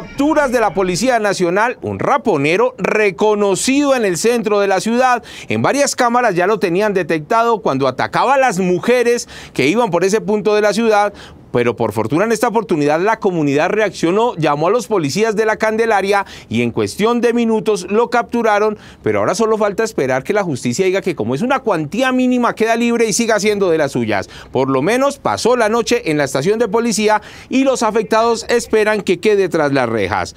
Capturas de la Policía Nacional, un raponero reconocido en el centro de la ciudad. En varias cámaras ya lo tenían detectado cuando atacaba a las mujeres que iban por ese punto de la ciudad pero por fortuna en esta oportunidad la comunidad reaccionó, llamó a los policías de la Candelaria y en cuestión de minutos lo capturaron, pero ahora solo falta esperar que la justicia diga que como es una cuantía mínima queda libre y siga siendo de las suyas. Por lo menos pasó la noche en la estación de policía y los afectados esperan que quede tras las rejas.